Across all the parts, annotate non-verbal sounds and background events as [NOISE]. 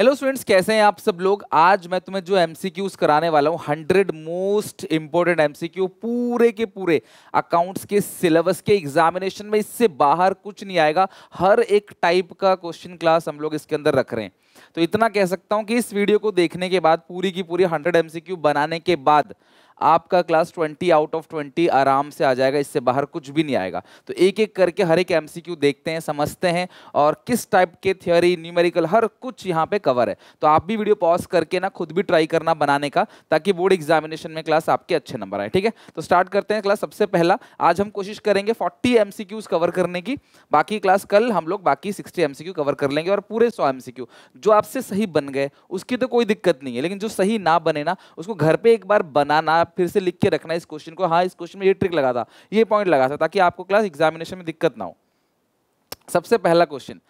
Hello students कैसे हैं आप सब लोग आज मैं तुम्हें जो एमसीक्यूज कराने वाला हूँ हंड्रेड मोस्ट इंपॉर्टेंट एमसीक्यू पूरे के पूरे अकाउंट्स के सिलेबस के एग्जामिनेशन में इससे बाहर कुछ नहीं आएगा हर एक टाइप का क्वेश्चन क्लास हम लोग इसके अंदर रख रहे हैं तो इतना कह सकता हूँ कि इस वीडियो को देखने के बाद पूरी की पूरी हंड्रेड एम बनाने के बाद आपका क्लास 20 आउट ऑफ 20 आराम से आ जाएगा इससे बाहर कुछ भी नहीं आएगा तो एक एक करके हर एक एम देखते हैं समझते हैं और किस टाइप के थियोरी न्यूमेरिकल हर कुछ यहाँ पे कवर है तो आप भी वीडियो पॉज करके ना खुद भी ट्राई करना बनाने का ताकि बोर्ड एग्जामिनेशन में क्लास आपके अच्छे नंबर आए ठीक है तो स्टार्ट करते हैं क्लास सबसे पहला आज हम कोशिश करेंगे फोर्टी एम कवर करने की बाकी क्लास कल हम लोग बाकी सिक्सटी एम कवर कर लेंगे और पूरे सौ एम जो आपसे सही बन गए उसकी तो कोई दिक्कत नहीं है लेकिन जो सही ना बने ना उसको घर पर एक बार बनाना आप फिर से लिख के रखना इस क्वेश्चन को हाँ इस क्वेश्चन में ये ट्रिक लगा था ये पॉइंट लगा था ताकि आपको क्लास एग्जामिनेशन में दिक्कत ना हो सबसे पहला क्वेश्चन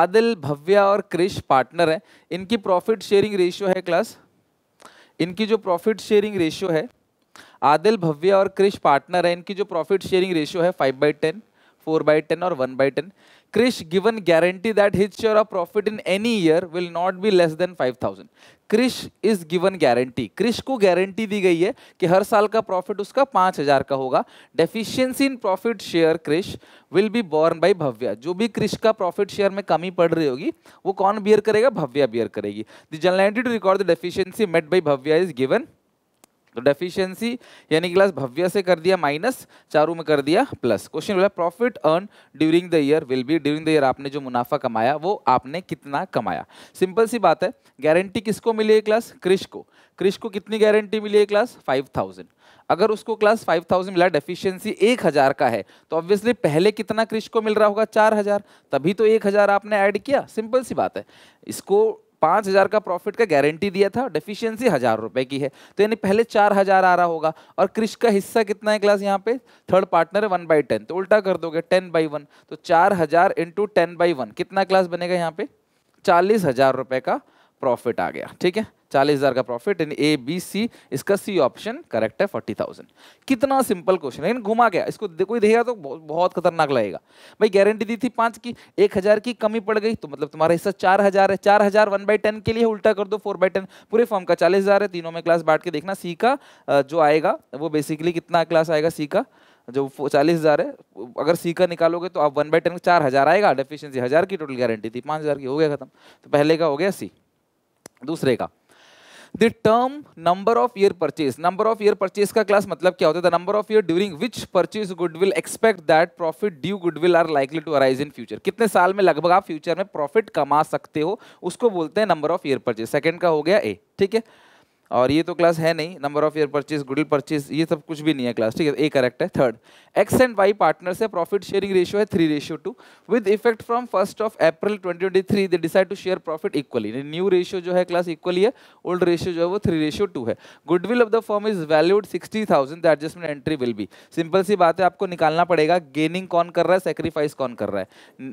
आदिल भव्या और क्रिश पार्टनर है इनकी प्रॉफिट शेयरिंग रेशियो है क्लास इनकी जो प्रॉफिट शेयरिंग रेशियो है आदिल भव्या और क्रिश पार्टनर है इनकी जो प्रॉफिट शेयरिंग रेशियो है five by ten four by ten और one by ten Krish given guarantee that his share of profit in any year will not be less than 5000. Krish is given guarantee. Krish को guarantee दी गई है कि हर साल का profit उसका 5000 का होगा. Deficiency in profit share Krish will be borne by Bhavya. जो भी Krish का profit share में कमी पड़ रही होगी वो कौन bear करेगा भव्या bear करेगी. The general entity to record the deficiency met by Bhavya is given तो डेफिशिएंसी यानी कि क्लास भव्य से कर दिया माइनस चारू में कर दिया प्लस क्वेश्चन बोला profit earn during the year will be during the year आपने जो मुनाफा कमाया वो आपने कितना कमाया सिंपल सी बात है गारंटी किसको मिली है क्लास क्रिश को क्रिश को कितनी गारंटी मिली है क्लास फाइव थाउजेंड अगर उसको क्लास फाइव थाउजेंड मिला डेफिशिएंसी एक हज़ार का है तो ऑब्वियसली पहले कितना क्रिश को मिल रहा होगा चार हज़ार तभी तो एक हज़ार आपने ऐड किया सिंपल सी बात है इसको पाँच हज़ार का प्रॉफिट का गारंटी दिया था डेफिशिएंसी हज़ार रुपए की है तो यानी पहले चार हज़ार आ रहा होगा और क्रिश का हिस्सा कितना है क्लास यहाँ पे थर्ड पार्टनर है वन बाई टेन तो उल्टा कर दोगे टेन बाई वन तो चार हज़ार इंटू टेन बाई वन कितना क्लास बनेगा यहाँ पे चालीस हज़ार रुपये का प्रॉफिट आ गया ठीक है चालीस हज़ार का profit in A B C इसका सी ऑप्शन करेक्ट है फोर्टी थाउजेंड कितना सिंपल क्वेश्चन लेकिन घुमा गया इसको कोई देखेगा तो बहुत खतरनाक लगेगा भाई गारंटी दी थी पांच की एक हज़ार की कमी पड़ गई तो मतलब तुम्हारा हिस्सा चार हज़ार है चार हज़ार वन बाई टेन के लिए उल्टा कर दो फोर बाई टेन पूरे फॉर्म का चालीस हज़ार है तीनों में क्लास बांट के देखना सी का जो आएगा वो बेसिकली कितना क्लास आएगा सी का जो चालीस हज़ार है अगर सी का निकालोगे तो आप वन बाई टेन चार हज़ार आएगा डेफिशियंसी हज़ार की टोटल गारंटी थी पाँच हज़ार की हो गया खत्म तो पहले का हो गया सी दूसरे का the term number of year purchase number of year purchase का क्लास मतलब क्या होता है the number of year during which purchase goodwill expect that profit due goodwill are likely to arise in future कितने साल में लगभग आप फ्यूचर में प्रॉफिट कमा सकते हो उसको बोलते हैं number of year purchase second का हो गया ए ठीक है और ये तो क्लास है नहीं number of year purchase goodwill purchase ये सब कुछ भी नहीं है क्लास ठीक है ए करेक्ट है third X and Y partner से प्रॉफिट शेयरिंग रेशियो है three ratio two with effect from first of April twenty twenty three they decide to share profit equally new ratio जो है class equally है old ratio जो है वो three ratio two है goodwill of the form is valued sixty thousand the adjustment entry will be simple सी बात है आपको निकालना पड़ेगा गेनिंग कौन कर रहा है सेक्रीफाइस कौन कर रहा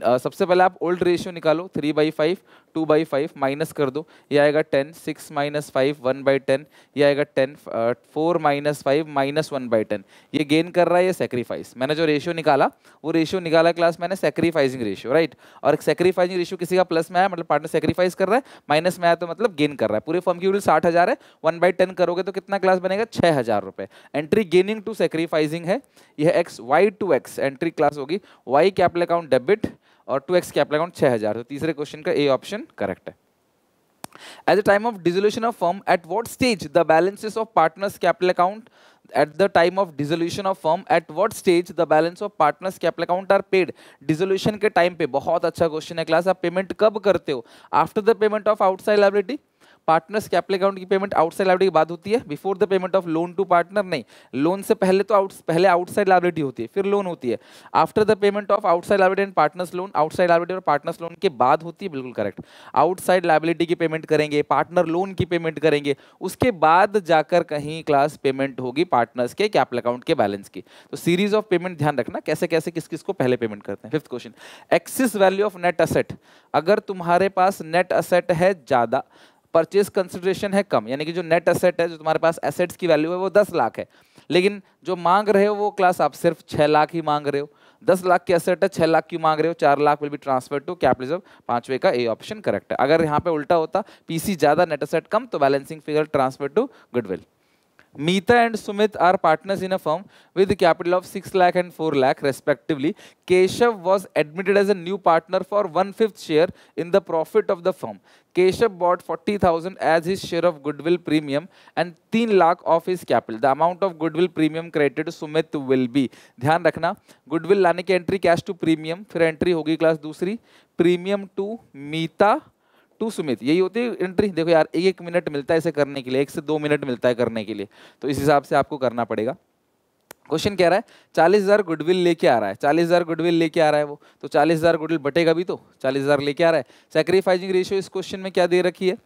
है सबसे पहले आप ओल्ड रेशियो निकालो three by five two by five minus कर दो ये आएगा ten six minus five one by ten ये आएगा ten four minus five minus one by ten ये गेन कर रहा है ये सेक्रीफाइस मैंने जो रेशियो निकाला वो रेशियो निकाला क्लास मैंने सेक्रीफाइजिंग रेशियो राइट और सेक्रीफाइजिंग रेशियो किसी का प्लस में आया मतलब पार्टनर सेक्रीफाइस कर रहा है माइनस में आया तो मतलब गेन कर रहा है पूरे फॉर्म की रूल साठ है वन बाई करोगे तो कितना क्लास बनेगा छः एंट्री गेनिंग टू सेक्रीफाइजिंग है यह X Y to X entry class होगी वाई कैपल अकाउंट डेबिट और टू एक्स कैपल अकाउंट छः तो तीसरे क्वेश्चन का ए ऑप्शन करेक्ट है At the time of dissolution of firm, at what stage the balances of partners' capital account? At the time of dissolution of firm, at what stage the balance of partners' capital account are paid? Dissolution के time पे बहुत अच्छा question है class आप payment कब करते हो? After the payment of outside liability? Partners capital account की पेमेंट आउटसाइड लाइब्रेटी की बात होती है before the payment of loan to partner नहीं लोन से पहले तो आउट पहले आउटसाइड लाइबिलिटी होती है फिर लोन होती है after the payment of outside liability and partners loan outside liability और पार्टनर्स लोन के बाद होती है बिल्कुल करेक्ट आउटसाइड लाइबिलिटी की पेमेंट करेंगे पार्टनर लोन की पेमेंट करेंगे उसके बाद जाकर कहीं क्लास पेमेंट होगी पार्टनर्स के कैपिटल अकाउंट के बैलेंस की तो सीरीज ऑफ पेमेंट ध्यान रखना कैसे कैसे किस किस को पहले पेमेंट करते हैं fifth question excess value of net asset अगर तुम्हारे पास नेट असेट है ज़्यादा परचेज कंसिडरेशन है कम यानी कि जो नेट असेट है जो तुम्हारे पास एसेट्स की वैल्यू है वो दस लाख है लेकिन जो मांग रहे हो वो क्लास आप सिर्फ छः लाख ही मांग रहे हो दस लाख की असेट है छः लाख की मांग रहे हो चार lakh will be transfer to capitalism पांचवे का ए ऑप्शन करेक्ट है अगर यहाँ पे उल्टा होता पीसी ज़्यादा नेट असेट कम तो balancing figure transfer to goodwill Meeta and Sumit are partners in a firm with a capital of 6 lakh and 4 lakh respectively. Keshav was admitted as a new partner for one-fifth share in the profit of the firm. Keshav bought 40,000 as his share of goodwill premium and 3 lakh of his capital. The amount of goodwill premium credited Sumit will be. ध्यान रखना goodwill लाने की entry cash to premium फिर entry होगी class दूसरी premium to Meeta to Sumit यही होती है एंट्री देखो यार एक एक मिनट मिलता है इसे करने के लिए एक से दो मिनट मिलता है करने के लिए तो इस हिसाब से आपको करना पड़ेगा क्वेश्चन कह रहा है चालीस हज़ार गुडविल लेके आ रहा है चालीस हज़ार गुडविल लेके आ रहा है वो तो चालीस हज़ार गुडविल बटेगा भी तो चालीस हज़ार लेके आ रहा है सेक्रीफाइजिंग रेशियो इस क्वेश्चन में क्या दे रखी है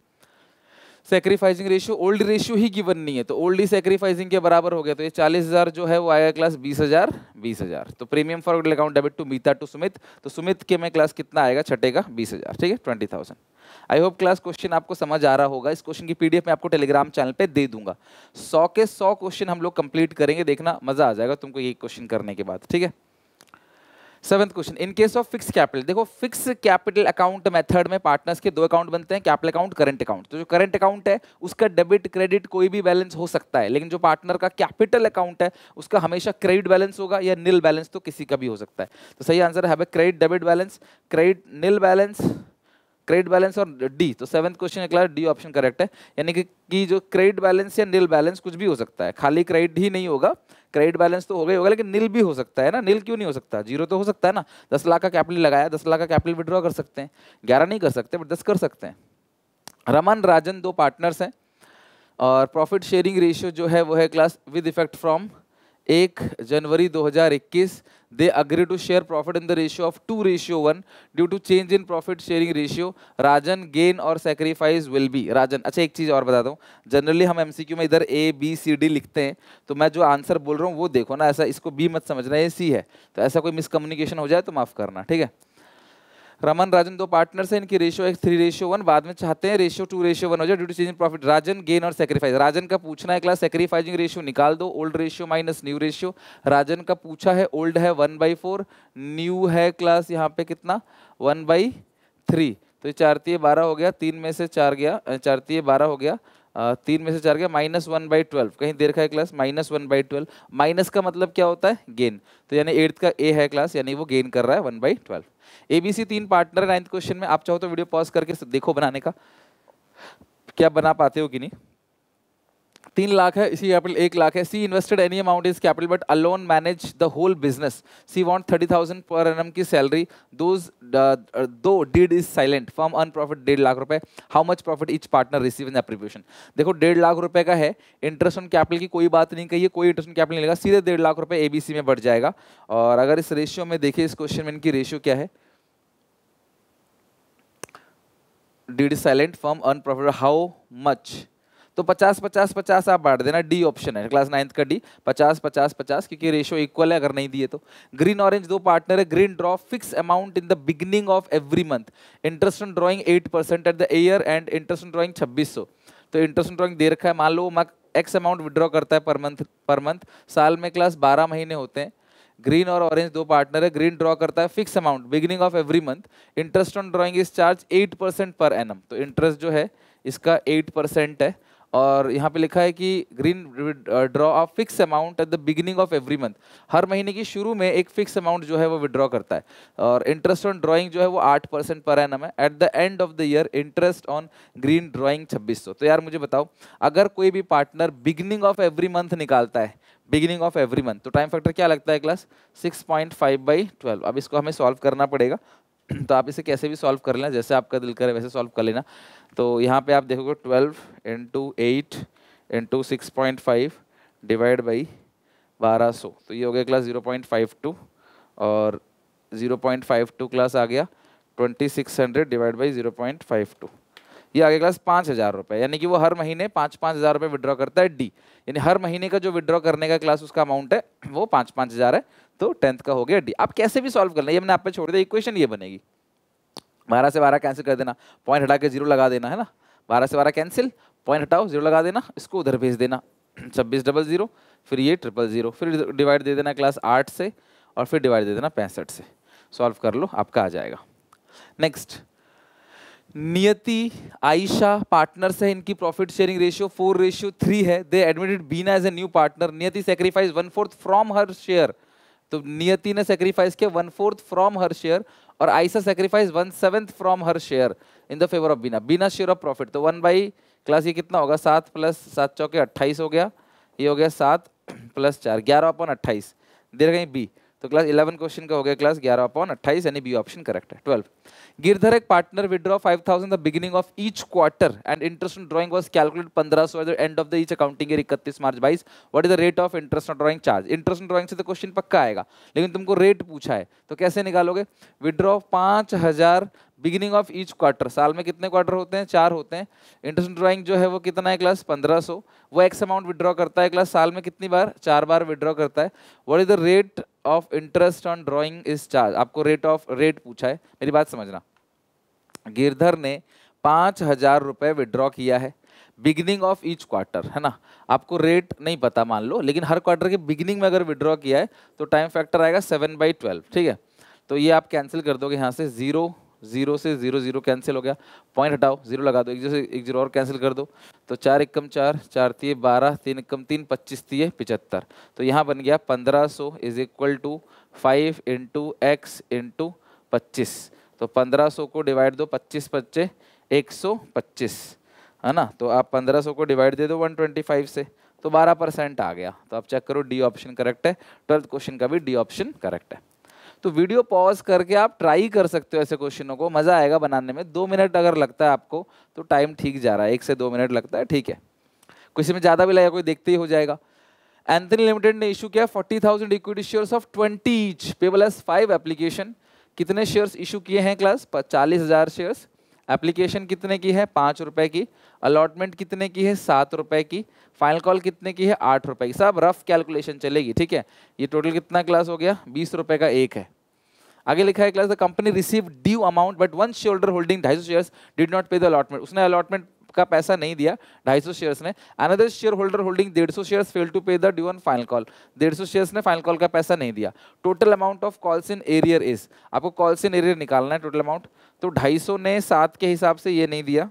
सेक्रीफाइसिंग रेशियो ओल्ड रेशियो ही गिवन नहीं है तो ओल्ड ही सेक्रीफाइसिंग के बराबर हो गया तो ये चालीस हजार जो है वो आएगा क्लास बीस हजार बीस हजार तो premium for account debit to Meeta to Sumit तो सुमित के में क्लास कितना आएगा छठे का बीस हजार ठीक है twenty thousand I hope class question आपको समझ आ रहा होगा इस क्वेश्चन की पीडीएफ मैं आपको टेलीग्राम चैनल पर दे दूंगा सौ के सौ क्वेश्चन हम लोग कंप्लीट करेंगे देखना मजा आ जाएगा तुमको ये क्वेश्चन करने के बाद ठीक है seventh question in case of fix capital देखो फिक्स कैपिटल अकाउंट मेथड में पार्टनर्स के दो अकाउंट बनते हैं कैपिटल अकाउंट करंट अकाउंट तो जो करंट अकाउंट है उसका डेबिट क्रेडिट कोई भी बैलेंस हो सकता है लेकिन जो पार्टनर का कैपिटल अकाउंट है उसका हमेशा क्रेडिट बैलेंस होगा या नील बैलेंस तो किसी का भी हो सकता है तो सही आंसर है credit debit balance credit nil balance credit balance और डी तो सेवंथ क्वेश्चन निकला डी ऑप्शन करेक्ट है यानी कि, कि जो क्रेडिट बैलेंस या नील बैलेंस कुछ भी हो सकता है खाली क्रेडिट ही नहीं होगा क्रेडिट बैलेंस तो हो गई होगा लेकिन नील भी हो सकता है ना नील क्यों नहीं हो सकता जीरो तो हो सकता है ना दस लाख का कैपिटल लगाया दस लाख का कैपिटल विड्रॉ कर सकते हैं ग्यारह नहीं कर सकते बट दस कर सकते हैं रमन राजन दो पार्टनर्स हैं और प्रॉफिट शेयरिंग रेशियो जो है वो है क्लास विद इफेक्ट फ्रॉम एक जनवरी 2021 they agree to share profit in the ratio of two ratio one due to change in profit sharing ratio Rajan gain और सेक्रीफाइस विल बी राजन अच्छा एक चीज़ और बता दूँ जनरली हम एमसीक्यू में इधर ए बी सी डी लिखते हैं तो मैं जो आंसर बोल रहा हूँ वो देखो ना ऐसा इसको बी मत समझना ये सी है तो ऐसा कोई मिसकम्युनिकेशन हो जाए तो माफ़ करना ठीक है रमन राजन दो पार्टनर्स हैं इनकी रेशियो एक थ्री रेशियो वन बाद में चाहते हैं रेशियो टू रेशियो वन हो जाए due to change profit Rajan gain और सेक्रीफाइस राजन का पूछना है क्लास सेक्रीफाइजिंग रेशियो निकाल दो old ratio minus new ratio Rajan का पूछा है ओल्ड है वन बाई फोर न्यू है क्लास यहाँ पे कितना वन बाई थ्री तो ये चारती है बारह हो गया तीन में से चार गया चारती है बारह हो गया तीन में से चार गया माइनस वन बाई ट्वेल्व कहीं देर का है class minus one by twelve minus का मतलब क्या होता है गेन तो यानी एट्थ का ए है क्लास यानी वो गेन कर रहा है one by twelve A B C तीन पार्टनर नाइन्थ क्वेश्चन में आप चाहो तो वीडियो पॉज करके देखो बनाने का क्या बना पाते हो कि नहीं तीन लाख है इसी कैपिटल एक लाख है C invested any amount is capital but alone manage the whole business C want thirty thousand पर एन की salary those though D is silent firm earn profit डेढ़ लाख रुपए how much profit each partner receive in appropriation देखो डेढ़ लाख रुपए का है इंटरेस्ट ऑन कैपिटल की कोई बात नहीं कही कोई इंटरेस्ट ऑन कैपिटल नहीं लगा सीधे डेढ़ लाख रुपए एबीसी में बढ़ जाएगा और अगर इस रेशियो में देखिए इस क्वेश्चन में इनकी रेशियो क्या है D is silent from earn profit how much तो पचास पचास पचास आप बांट देना डी ऑप्शन है क्लास नाइन्थ का डी पचास पचास पचास क्योंकि रेशो इक्वल है अगर नहीं दिए तो ग्रीन ऑरेंज दो पार्टनर है Green draw fix amount in the beginning of every month interest on drawing eight percent at the year end interest on drawing छब्बीस सौ तो इंटरेस्ट ऑन ड्रॉइंग दे रखा है मान लो मैं एक्स अमाउंट विड्रॉ करता है पर मंथ पर मंथ साल में क्लास बारह महीने होते हैं ग्रीन और ऑरेंज दो पार्टनर है ग्रीन ड्रॉ करता है fix amount beginning of every month interest on drawing is charge eight percent per annum तो इंटरेस्ट जो है इसका एट परसेंट है और यहाँ पे लिखा है कि Green draw of fix amount at the beginning of every month हर महीने की शुरू में एक फिक्स अमाउंट जो है वो विड्रॉ करता है और इंटरेस्ट ऑन ड्राइंग जो है वो आठ परसेंट पर एनम है at the end of the year interest on Green drawing छब्बीस सौ तो यार मुझे बताओ अगर कोई भी partner beginning of every month निकालता है बिगिनिंग ऑफ एवरी मंथ तो टाइम फैक्टर क्या लगता है class six point five by twelve अब इसको हमें सॉल्व करना पड़ेगा [CLEARS THROAT] तो आप इसे कैसे भी सॉल्व कर लेना जैसे आपका दिल करे वैसे सॉल्व कर लेना तो यहाँ पे आप देखोगे twelve into eight into six point five divide by बारह सौ तो ये हो गया class zero point five two और zero point five two class आ गया twenty six hundred divide by zero point five two ये गया क्लास पाँच हज़ार रुपये यानी कि वो हर महीने पाँच पाँच हज़ार रुपये विड्रॉ करता है डी यानी हर महीने का जो विड्रॉ करने का क्लास उसका अमाउंट है वो पाँच पाँच हज़ार है तो टेंथ का हो गया डी आप कैसे भी सॉल्व करना ये मैंने आप पे छोड़ दिया इक्वेशन ये बनेगी बारह से बारह कैंसिल कर देना पॉइंट हटा के जीरो लगा देना है ना बारह से बारह कैंसिल पॉइंट हटाओ जीरो लगा देना इसको उधर भेज देना [CLEARS THROAT] छब्बीस डबल जीरो फिर ये ट्रिपल जीरो फिर डिवाइड दे देना क्लास आठ से और फिर डिवाइड दे देना पैंसठ से सॉल्व कर लो आपका आ जाएगा नेक्स्ट नियति आयशा पार्टनर्स है इनकी profit sharing ratio four ratio three है they admitted Bina as a new partner Niyati sacrifice one fourth from her share तो नियति ने सेक्रीफाइस किया one fourth from her share और Aisha sacrifice one seventh from her share in the favour of Bina Bina share of profit तो one by class ये कितना होगा सात plus सात चौके अट्ठाईस हो गया ये हो गया सात प्लस चार ग्यारह अपन अट्ठाईस देर गई बी तो क्लास इलेवन क्वेश्चन का हो गया क्लास ग्यारह अपॉन अट्ठाईस यानी बी ऑप्शन करेक्ट है ट्वेल्व गिरधर एक partner withdraw five thousand the beginning of each quarter and interest on drawing was calculate पंद्रह सौ end of the each accounting year इकतीस मार्च बाईस what is the rate of interest on drawing charge interest on drawing से तो question पक्का आएगा लेकिन तुमको रेट पूछा है तो कैसे निकालोगे विड्रॉ पाँच हजार बिगिनिंग ऑफ ईच क्वार्टर साल में कितने क्वार्टर होते हैं चार होते हैं इंटरेस्ट ड्रॉइंग जो है वो कितना है क्लास पंद्रह सौ वो एक्स अमाउंट विड्रॉ करता है क्लास साल में कितनी बार चार बार विड्रॉ करता है what is the rate of interest on drawing is charge आपको रेट ऑफ रेट पूछा है मेरी बात समझना गिरधर ने पाँच हजार रुपये विड्रॉ किया है बिगिनिंग ऑफ ईच क्वार्टर है ना आपको रेट नहीं पता मान लो लेकिन हर क्वार्टर के बिगिनिंग में अगर विड्रॉ किया है तो टाइम फैक्टर आएगा सेवन बाई ट्वेल्व ठीक है तो ये आप कैंसिल कर दोगे यहाँ से ज़ीरो जीरो से जीरो जीरो कैंसिल हो गया पॉइंट हटाओ जीरो लगा दो एक जीरो से एक जीरो और कैंसिल कर दो तो चार एक कम चार चार तीय बारह तीन एक कम तीन पच्चीस तीय पिचहत्तर तो यहाँ बन गया पंद्रह सौ is equal to five into X into पच्चीस तो पंद्रह सौ को डिवाइड दो पच्चीस पच्चे एक सौ पच्चीस है ना तो आप पंद्रह सौ को डिवाइड दे दो वन ट्वेंटी फाइव से तो बारह परसेंट आ गया तो आप चेक करो डी ऑप्शन करेक्ट है ट्वेल्थ क्वेश्चन का भी डी ऑप्शन करेक्ट है तो वीडियो पॉज करके आप ट्राई कर सकते हो ऐसे क्वेश्चनों को मज़ा आएगा बनाने में दो मिनट अगर लगता है आपको तो टाइम ठीक जा रहा है एक से दो मिनट लगता है ठीक है किसी में ज़्यादा भी लगेगा कोई देखते ही हो जाएगा एंथनी लिमिटेड ने इशू किया forty thousand equity share of twenty each five application कितने शेयर्स इशू किए हैं क्लास चालीस हज़ार शेयर्स एप्लीकेशन कितने की है पाँच रुपए की अलॉटमेंट कितने की है सात रुपए की फाइनल कॉल कितने की है आठ रुपए की सब रफ कैलकुलेशन चलेगी ठीक है ये टोटल कितना क्लास हो गया बीस रुपए का एक है आगे लिखा है class the company receive due amount but one shareholder holding ढाई सौ share did not pay the allotment उसने अलॉटमेंट का पैसा नहीं दिया ढाई सौ शेयर्स ने अनदर शेयर होल्डर होल्डिंग डेढ़ सौ shares fail to pay the due on final call डेढ़ सौ शेयर्स ने फाइनल कॉल का पैसा नहीं दिया total amount of calls in arrear is आपको कॉल्स इन एरियर निकालना है टोटल अमाउंट तो 250 ने सात के हिसाब से ये नहीं दिया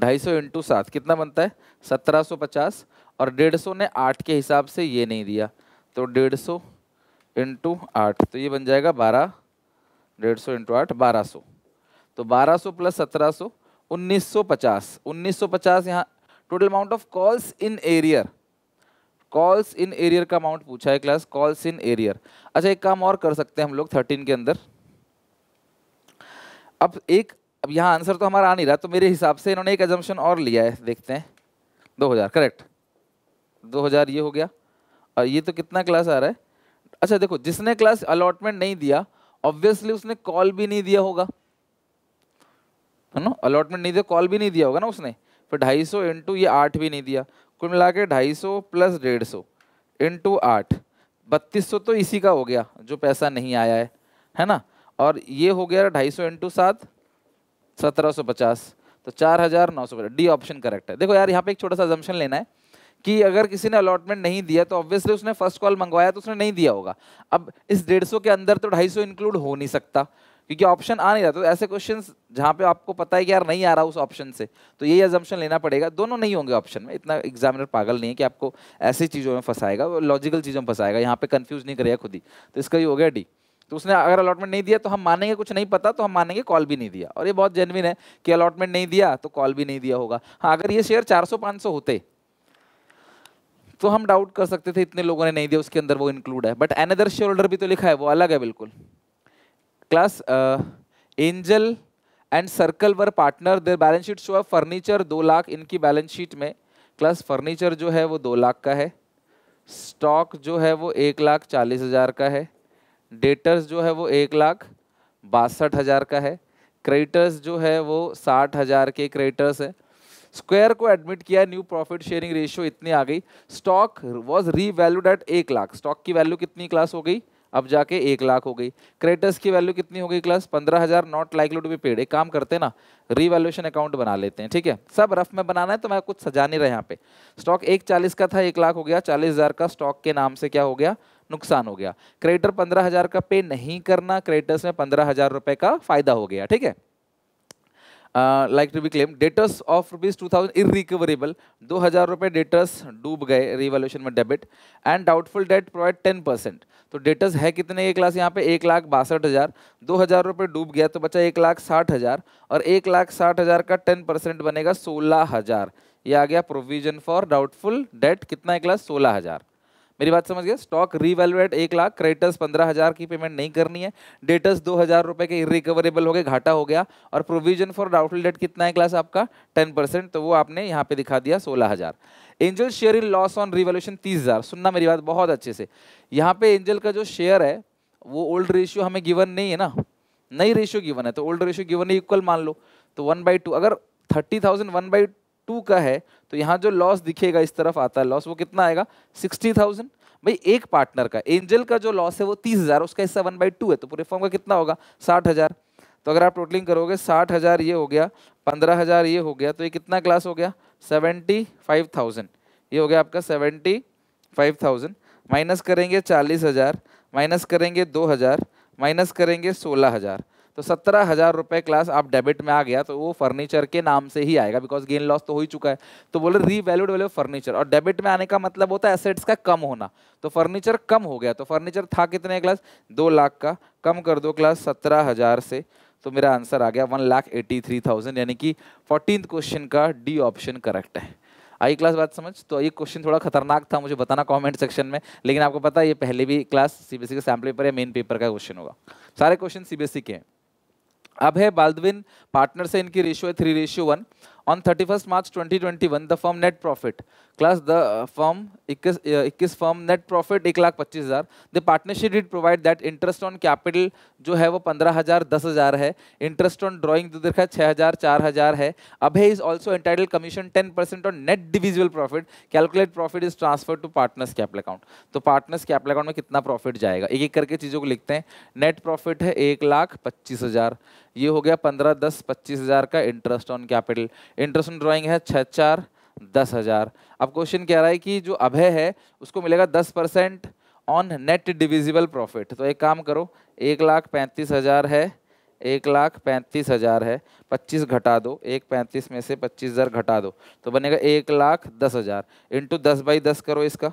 ढाई सौ इंटू सात कितना बनता है 1750 और 150 ने आठ के हिसाब से ये नहीं दिया तो डेढ़ सौ इंटू आठ तो ये बन जाएगा बारह डेढ़ सौ इंटू आठ बारह सौ तो बारह सौ प्लस सत्रह सौ 1950 1950 यहाँ total amount of calls in arrear calls in arrear का अमाउंट पूछा है क्लास कॉल्स इन एरियर अच्छा एक काम और कर सकते हैं हम लोग थर्टीन के अंदर अब एक अब यहाँ आंसर तो हमारा आ नहीं रहा तो मेरे हिसाब से इन्होंने एक एजम्पन और लिया है देखते हैं 2000 करेक्ट 2000 ये हो गया और ये तो कितना क्लास आ रहा है अच्छा देखो जिसने क्लास अलॉटमेंट नहीं दिया ऑब्वियसली उसने कॉल भी नहीं दिया होगा है ना अलॉटमेंट नहीं दिया कॉल भी नहीं दिया होगा ना उसने फिर ढाई सौ इंटू ये आठ भी नहीं दिया कुल मिला के ढाई सौ प्लस डेढ़ सौ इंटू आठ बत्तीस सौ तो इसी का हो गया जो पैसा नहीं आया है है ना और ये हो गया ढाई सौ इंटू सात सत्रह सौ पचास तो चार हज़ार नौ सौ डी ऑप्शन करेक्ट है देखो यार यहाँ पे एक छोटा सा जम्पन लेना है कि अगर किसी ने अलॉटमेंट नहीं दिया तो ऑब्वियसली उसने फर्स्ट कॉल मंगवाया तो उसने नहीं दिया होगा अब इस डेढ़ के अंदर तो ढाई सौ इंक्लूड हो नहीं सकता क्योंकि ऑप्शन आ नहीं रहा तो ऐसे क्वेश्चन जहाँ पे आपको पता है कि यार नहीं आ रहा उस ऑप्शन से तो यही एजम्पन लेना पड़ेगा दोनों नहीं होंगे ऑप्शन में इतना एग्जामिनर पागल नहीं है कि आपको ऐसी चीज़ों में फंसाएगा लॉजिकल चीज़ों में फंसाएगा यहाँ पे कन्फ्यूज नहीं करेगा खुद ही तो इसका ही हो गया डी तो उसने अगर अलॉटमेंट नहीं दिया तो हम मानेंगे कुछ नहीं पता तो हम मानेंगे कॉल भी नहीं दिया और ये बहुत जेनविन है कि अलॉटमेंट नहीं दिया तो कॉल भी नहीं दिया होगा हाँ अगर ये शेयर चार सौ होते तो हम डाउट कर सकते थे इतने लोगों ने नहीं दिया उसके अंदर वो इंक्लूड है बट एनदर शेयर होल्डर भी तो लिखा है वो अलग है बिल्कुल class uh, and circle were partner their balance sheet show furniture दो लाख इनकी बैलेंस शीट में क्लस फर्नीचर जो है वो दो लाख का है स्टॉक जो है वो एक लाख चालीस हज़ार का है डेटर्स जो है वो एक लाख बासठ हज़ार का है क्रेडिटर्स जो है वो साठ हज़ार के क्रेडिटर्स है स्क्वायर को एडमिट किया न्यू प्रॉफिट शेयरिंग रेशियो इतनी आ गई स्टॉक वॉज रीवैल्यूड एट एक लाख स्टॉक की वैल्यू कितनी क्लास हो गई अब जाके एक लाख हो गई क्रेडिटर्स की वैल्यू कितनी हो गई क्लास पंद्रह हज़ार not like to be paid एक काम करते हैं ना रीवैल्यूशन अकाउंट बना लेते हैं ठीक है सब रफ में बनाना है तो मैं कुछ सजा नहीं रहा यहाँ पे स्टॉक एक चालीस का था एक लाख हो गया चालीस हज़ार का स्टॉक के नाम से क्या हो गया नुकसान हो गया क्रेडिटर पंद्रह हज़ार का पे नहीं करना क्रेडिटर्स में पंद्रह हज़ार का फ़ायदा हो गया ठीक है like to be claim debtors of rupees two thousand irrecoverable दो हज़ार रुपये डेटर्स डूब गए रिवॉल्यूशन में debit and doubtful debt provide ten percent तो डेटर्स है कितने एक क्लास यहाँ पे एक लाख बासठ हज़ार दो हज़ार रुपये डूब गया तो बचा एक लाख साठ हज़ार और एक लाख साठ हज़ार का टेन परसेंट बनेगा सोलह हज़ार ये आ गया प्रोविजन फॉर डाउटफुल डेट कितना है क्लास सोलह हज़ार मेरी बात समझ गए स्टॉक रीवैल्यूएट एक लाख क्रेडिटर्स पंद्रह हज़ार की पेमेंट नहीं करनी है डेटर्स दो हज़ार रुपये के इरिकवरेबल हो गए घाटा हो गया और प्रोविजन फॉर डाउटफुल डेट कितना है क्लास आपका टेन परसेंट तो वो आपने यहाँ पे दिखा दिया सोलह हज़ार angel share in loss on revaluation तीस हज़ार सुनना मेरी बात बहुत अच्छे से यहाँ पे एंजल का जो शेयर है वो ओल्ड रेशियो हमें गिवन नहीं है ना नई रेशियो गिवन है तो ओल्ड रेशियो गिवन है इक्वल मान लो तो वन बाई अगर thirty thousand one by two का है तो यहाँ जो लॉस दिखेगा इस तरफ आता है लॉस वो कितना आएगा सिक्सटी थाउजेंड भाई एक पार्टनर का एंजल का जो लॉस है वो तीस हज़ार उसका हिस्सा वन बाई टू है तो पूरे फॉर्म का कितना होगा साठ हज़ार तो अगर आप टोटलिंग करोगे साठ हज़ार ये हो गया पंद्रह हज़ार ये हो गया तो ये कितना क्लास हो गया सेवेंटी फाइव थाउजेंड ये हो गया आपका सेवेंटी फाइव थाउजेंड माइनस करेंगे चालीस हज़ार माइनस करेंगे दो हज़ार माइनस करेंगे सोलह हज़ार तो सत्रह हज़ार रुपये क्लास आप डेबिट में आ गया तो वो फर्नीचर के नाम से ही आएगा बिकॉज गेन लॉस तो हो ही चुका है तो बोले रीवैल्यूड वैल्यू फर्नीचर और डेबिट में आने का मतलब होता है एसेट्स का कम होना तो फर्नीचर कम हो गया तो फर्नीचर था कितने क्लास दो लाख का कम कर दो क्लास सत्रह हज़ार से तो मेरा आंसर आ गया one lakh eighty three thousand यानी कि फोर्टीन क्वेश्चन का डी ऑप्शन करेक्ट है आई क्लास बात समझ तो ये क्वेश्चन थोड़ा खतरनाक था मुझे बताना कमेंट सेक्शन में लेकिन आपको पता है ये पहले भी क्लास सीबीएसई e के सैम्पल पेपर या मेन पेपर का क्वेश्चन होगा सारे क्वेश्चन सीबीएसई e के हैं अब है बाल्दविन पार्टनर से इनकी रेशियो है three ratio one on thirty first March twenty twenty one the firm net profit class the firm इक्कीस uh, इक्कीस फर्म नेट प्रॉफिट एक लाख पच्चीस हज़ार the partnership did provide that interest on capital जो है वो पंद्रह हज़ार दस हज़ार है इंटरेस्ट ऑन ड्राइंग जो देखा छः हज़ार चार हज़ार है Abhay is also entitle commission ten percent on net divisible profit calculate profit is transfer to partners capital account तो पार्टनर्स कैपल अकाउंट में कितना प्रॉफिट जाएगा एक एक करके चीज़ों को लिखते हैं नेट प्रॉफिट है एक लाख पच्चीस हज़ार ये हो गया पंद्रह दस पच्चीस हज़ार का interest on capital interest on drawing है छः चार दस हज़ार अब क्वेश्चन कह रहा है कि जो अभय है उसको मिलेगा दस percent on net divisible profit तो एक काम करो एक लाख पैंतीस हज़ार है एक लाख पैंतीस हज़ार है पच्चीस घटा दो एक पैंतीस में से पच्चीस हज़ार घटा दो तो बनेगा एक लाख दस हज़ार इंटू दस बाई दस करो इसका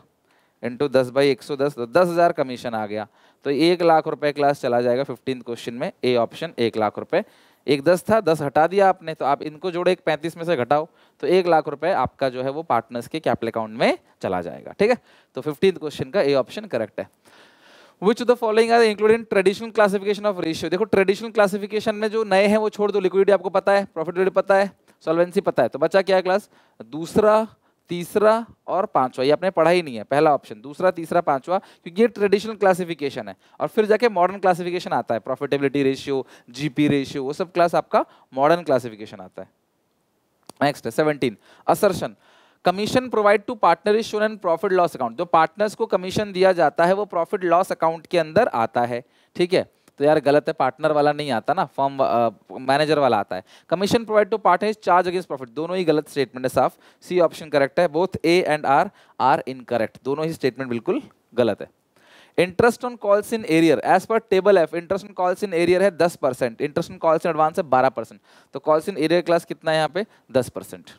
इंटू दस बाई एक सौ दस तो दस हज़ार कमीशन आ गया तो एक लाख रुपए क्लास चला जाएगा फिफ्टीन क्वेश्चन में ए ऑप्शन एक लाख रुपये एक दस था दस हटा दिया आपने तो आप इनको जोड़े एक पैंतीस में से घटाओ तो एक लाख रुपए आपका जो है वो पार्टनर्स के कैपिटल अकाउंट में चला जाएगा ठीक है तो फिफ्टीन क्वेश्चन का ए ऑप्शन करेक्ट है which the following are include in traditional classification of ratio देखो ट्रेडिशनल क्लासिफिकेशन में जो नए हैं वो छोड़ दो लिक्विडिटी आपको पता है प्रॉफिटेबिलिटी पता है सॉल्वेंसी पता है तो बचा क्या है क्लास दूसरा तीसरा और पांचवा ये आपने पढ़ा ही नहीं है पहला ऑप्शन दूसरा तीसरा पांचवा क्योंकि ये ट्रेडिशनल क्लासिफिकेशन है और फिर जाके मॉडर्न क्लासिफिकेशन आता है प्रॉफिटेबिलिटी रेशियो जीपी रेशियो वो सब क्लास आपका मॉडर्न क्लासिफिकेशन आता है नेक्स्ट है seventeen assertion commission provide to partner is shown and profit loss account जो पार्टनर्स को कमीशन दिया जाता है वो प्रॉफिट लॉस अकाउंट के अंदर आता है ठीक है तो यार गलत है पार्टनर वाला नहीं आता ना फॉर्म मैनेजर वाला आता है commission provide to partner charge against profit दोनों ही गलत स्टेटमेंट है साफ सी ऑप्शन करेक्ट है both A and R are incorrect दोनों ही स्टेटमेंट बिल्कुल गलत है interest on calls in arrear as per table F interest on calls in arrear है दस percent interest on calls in advance है बारह परसेंट तो कॉल्स इन एरियर क्लास कितना है यहाँ पे दस परसेंट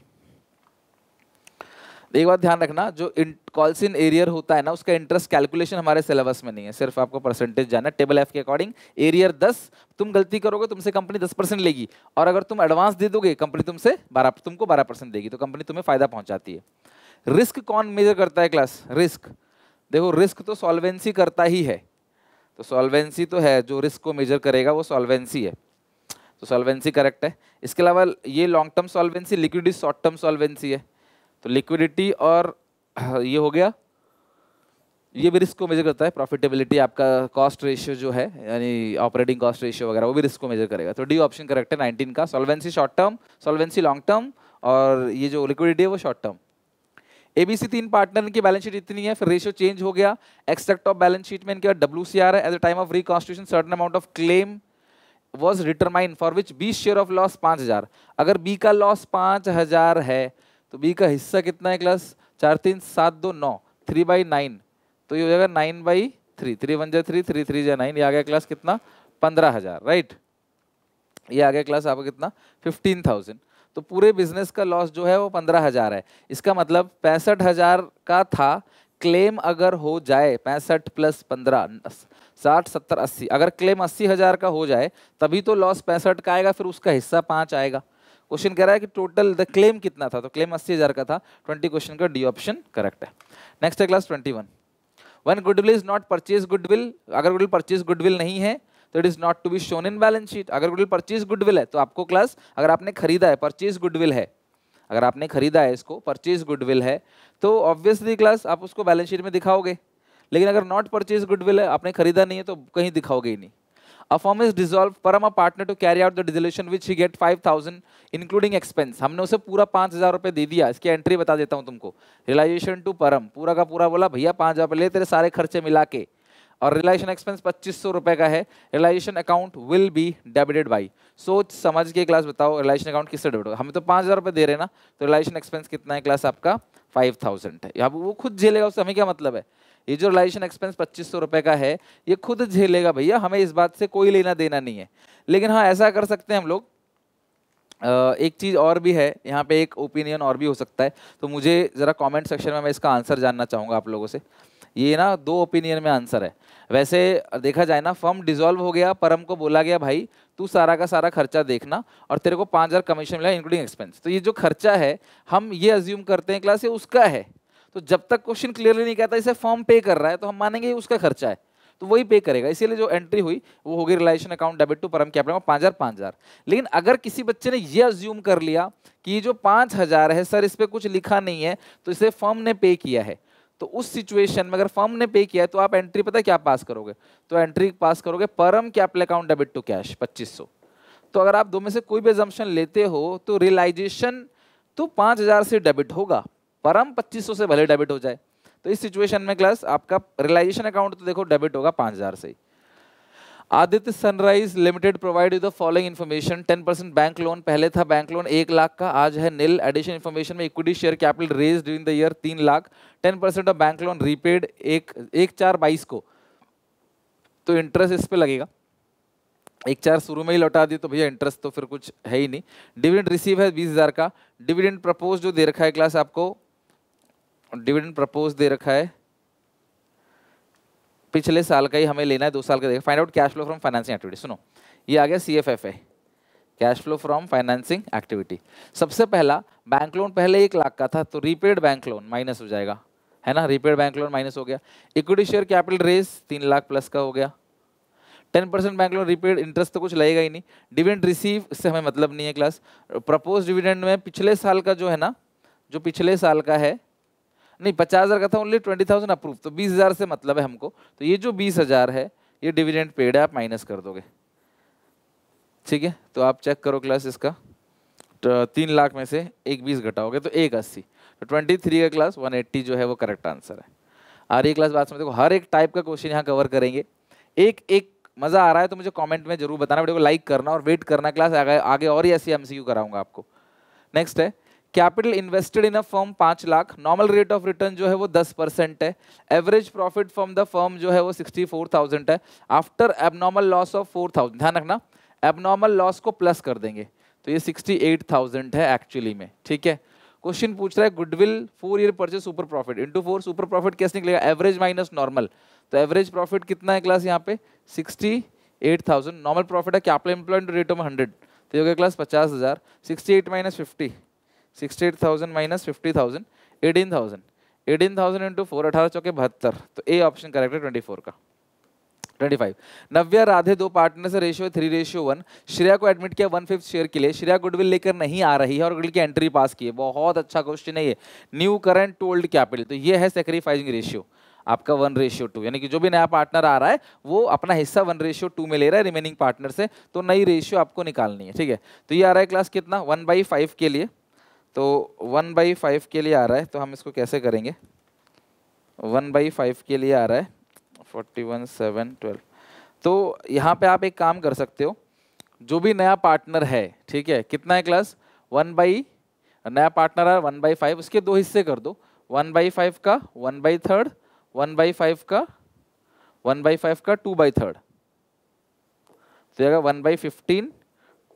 एक बात ध्यान रखना जो कॉल्स इन एरियर होता है ना उसका इंटरेस्ट कैलकुलेशन हमारे सिलेबस में नहीं है सिर्फ आपको परसेंटेज जाना टेबल एफ के अकॉर्डिंग एरियर दस तुम गलती करोगे तुमसे कंपनी दस परसेंट लेगी और अगर तुम एडवांस दे दोगे कंपनी तुमसे बारह तुमको बारह परसेंट देगी तो कंपनी तुम्हें फायदा पहुंचाती है रिस्क कौन मेजर करता है क्लास रिस्क देखो रिस्क तो सॉल्वेंसी करता ही है तो सॉल्वेंसी तो है जो रिस्क को मेजर करेगा वो सॉल्वेंसी है तो सॉल्वेंसी करेक्ट है इसके अलावा ये long term solvency liquid short term solvency है तो लिक्विडिटी और [CLEARS THROAT] ये हो गया ये भी रिस्क को मेजर करता है प्रॉफिटेबिलिटी आपका कॉस्ट रेशियो जो है यानी ऑपरेटिंग कॉस्ट रेशियो वगैरह वो भी रिस्क को मेजर करेगा तो डी ऑप्शन करेक्ट है नाइनटीन का solvency short term solvency long term और ये जो लिक्विडिटी है वो शॉर्ट टर्म एबीसी तीन पार्टनर की बैलेंस शीट इतनी है फिर रेशियो चेंज हो गया एक्सेक्ट ऑफ बैलेंस शीट में इनके बाद डब्ल्यू सी आर है at the time of reconstitution certain amount of claim was determine for which B share of loss पाँच हज़ार अगर बी का लॉस पाँच हज़ार है तो बी का हिस्सा कितना है क्लास चार तीन सात दो नौ थ्री बाई नाइन तो ये हो जाएगा nine by three three one जै थ्री थ्री थ्री जै नाइन ये आ गया क्लास कितना पंद्रह हज़ार राइट ये आ गया क्लास आपका कितना फिफ्टीन थाउजेंड तो पूरे बिजनेस का लॉस जो है वो पंद्रह हज़ार है इसका मतलब पैंसठ हज़ार का था क्लेम अगर हो जाए पैंसठ प्लस पंद्रह साठ सत्तर अस्सी अगर क्लेम अस्सी हज़ार का हो जाए तभी तो लॉस पैंसठ का आएगा फिर उसका हिस्सा पाँच आएगा क्वेश्चन कह रहा है कि टोटल द क्लेम कितना था तो क्लेम अस्सी हज़ार का था ट्वेंटी क्वेश्चन का डी ऑप्शन करेक्ट है नेक्स्ट है class twenty one one goodwill is not purchase goodwill अगर गुडविल परचेज गुडविल नहीं है तो it is not to be shown in balance sheet अगर गुडविल परचेज गुडविल है तो आपको क्लास अगर आपने खरीदा है परचेज गुडविल है अगर आपने खरीदा है इसको परचेज गुडविल है तो ऑब्वियसली क्लास आप उसको बैलेंस शीट में दिखाओगे लेकिन अगर नॉट परचेज गुडविल है आपने खरीदा नहीं है तो कहीं दिखाओगे ही नहीं A firm is dissolved from a partner to carry out the dissolution which he get 5000 including expense. हमने उसे पूरा पाँच हज़ार रुपये दे दिया इसकी एंट्री बता देता हूँ तुमको रिलाइजेशन टू परम पूरा का पूरा बोला भैया पाँच हज़ार ले तेरे सारे खर्चे मिला के और रिलाइजेशन एक्सपेंस पच्चीस सौ रुपये का है realisation account will be debited by सोच समझ के क्लास बताओ रिलाइजेशन अकाउंट किससे डेबिट होगा हमें तो पाँच हज़ार रुपये दे रहे ना तो रिलाइजेशन एक्सपेंस कितना है क्लास आपका फाइव थाउजेंड है अब वो खुद झेलेगा उससे हमें क्या मतलब है ये जो रिलाइजेशन एक्सपेंस पच्चीस सौ रुपये का है ये खुद झेलेगा भैया हमें इस बात से कोई लेना देना नहीं है लेकिन हाँ ऐसा कर सकते हैं हम लोग एक चीज़ और भी है यहाँ पे एक ओपिनियन और भी हो सकता है तो मुझे ज़रा कमेंट सेक्शन में मैं इसका आंसर जानना चाहूँगा आप लोगों से ये ना दो ओपिनियन में आंसर है वैसे देखा जाए ना फर्म डिजोल्व हो गया परम को बोला गया भाई तू सारा का सारा खर्चा देखना और तेरे को पाँच हज़ार कमीशन मिला इंक्लूडिंग एक्सपेंस तो ये जो खर्चा है हम ये अज्यूम करते हैं क्लास ये उसका है तो जब तक क्वेश्चन क्लियरली नहीं कहता इसे फॉर्म पे कर रहा है तो हम मानेंगे उसका खर्चा है तो वही पे करेगा इसीलिए जो एंट्री हुई वो होगी realisation account debit to Param capital में पाँच हज़ार पाँच हज़ार लेकिन अगर किसी बच्चे ने ये अज्यूम कर लिया कि जो पाँच हज़ार है सर इस पर कुछ लिखा नहीं है तो इसे फॉर्म ने पे किया है तो उस सिचुएशन में अगर फॉर्म ने पे किया है तो आप एंट्री पता क्या पास करोगे तो एंट्री पास करोगे Param capital account debit to cash पच्चीस तो अगर आप दो में से कोई भी एजम्पन लेते हो तो रियलाइजेशन तो पाँच हज़ार से डेबिट होगा परम 2500 से भले डेबिट हो जाए तो इस सिचुएशन में क्लास आपका रिलाइजेशन अकाउंट तो देखो डेबिट होगा 5000 से Aditya sunrise limited provide the following information 10 percent bank loan पहले था बैंक लोन एक लाख का आज है नील एडिशन इन्फॉर्मेशन में equity share capital raise during the year तीन लाख 10 percent of bank loan repaid एक एक चार बाईस को तो इंटरेस्ट इस पर लगेगा एक चार शुरू में ही लौटा दी तो भैया इंटरेस्ट तो फिर कुछ है ही नहीं डिविडेंड रिसीव है बीस हज़ार का डिविडेंड प्रपोज जो दे रखा है क्लास आपको डिविडेंड प्रपोज दे रखा है पिछले साल का ही हमें लेना है दो साल का देखा find out cash flow from financing activity सुनो ये आ गया C F F A cash flow from financing activity सबसे पहला बैंक लोन पहले एक लाख का था तो रीपेड बैंक लोन माइनस हो जाएगा है ना रीपेड बैंक लोन माइनस हो गया इक्विटी शेयर कैपिटल रेस तीन लाख प्लस का हो गया ten percent bank loan repaid interest तो कुछ लगेगा ही नहीं डिविडेंड रिसीव इससे हमें मतलब नहीं है क्लास प्रपोज डिविडेंड में पिछले साल का जो है ना जो पिछले साल का है नहीं पचास हज़ार का था ओनली ट्वेंटी थाउजेंड अप्रूव तो बीस हज़ार से मतलब है हमको तो ये जो बीस हज़ार है ये डिविडेंड पेड है आप माइनस कर दोगे ठीक है तो आप चेक करो क्लास इसका तो तीन लाख में से एक बीस घटाओगे तो एक अस्सी तो ट्वेंटी थ्री का क्लास वन एट्टी जो है वो करेक्ट आंसर है और ये क्लास बात समझ देखो हर एक टाइप का क्वेश्चन यहाँ कवर करेंगे एक एक मज़ा आ रहा है तो मुझे कॉमेंट में जरूर बताना वीडियो को लाइक करना और वेट करना क्लास आगे और ही ऐसी एम सी आपको नेक्स्ट है capital invested in a firm पाँच लाख नॉर्मल रेट ऑफ रिटर्न जो है वो दस परसेंट है average profit from the firm जो है वो सिक्सटी फोर थाउजेंड है after abnormal loss of four thousand ध्यान रखना एबनॉर्मल लॉस को प्लस कर देंगे तो ये सिक्सटी एट थाउजेंड है एक्चुअली में ठीक है क्वेश्चन पूछ रहा है goodwill four year purchase super profit into four super profit कैसे निकलेगा एवरेज माइनस नॉर्मल तो एवरेज प्रॉफिट कितना है क्लास यहाँ पे sixty eight thousand normal profit है capital employed rate of hundred तो ये हो गया क्लास पचास हज़ार sixty eight minus fifty sixty eight thousand minus fifty thousand eighteen thousand eighteen thousand into four अठारह चौके बहत्तर तो ए ऑप्शन करेक्ट है ट्वेंटी फोर का ट्वेंटी फाइव नव्या राधे दो पार्टनर से ratio three ratio one Shreya को एडमिट किया वन फिफ्थ शेयर के लिए श्रेया गुडविल लेकर नहीं आ रही है और गुडविल की एंट्री पास की है बहुत अच्छा क्वेश्चन है ये new current to old capital तो ये है सेक्रीफाइजिंग रेशियो आपका वन रेशियो टू यानी कि जो भी नया पार्टनर आ रहा है वो अपना हिस्सा वन रेशियो टू में ले रहा है रिमेनिंग पार्टनर से तो नई रेशियो आपको निकालनी है ठीक है तो ये आ रहा है क्लास कितना वन बाई फाइव के लिए तो वन बाई फाइव के लिए आ रहा है तो हम इसको कैसे करेंगे वन बाई फाइव के लिए आ रहा है फोर्टी वन सेवन ट्वेल्व तो यहाँ पे आप एक काम कर सकते हो जो भी नया पार्टनर है ठीक है कितना है क्लास वन बाई नया पार्टनर है वन बाई फाइव उसके दो हिस्से कर दो वन बाई फाइव का one by third one by five का वन बाई फाइव का टू बाई थर्ड तो one by fifteen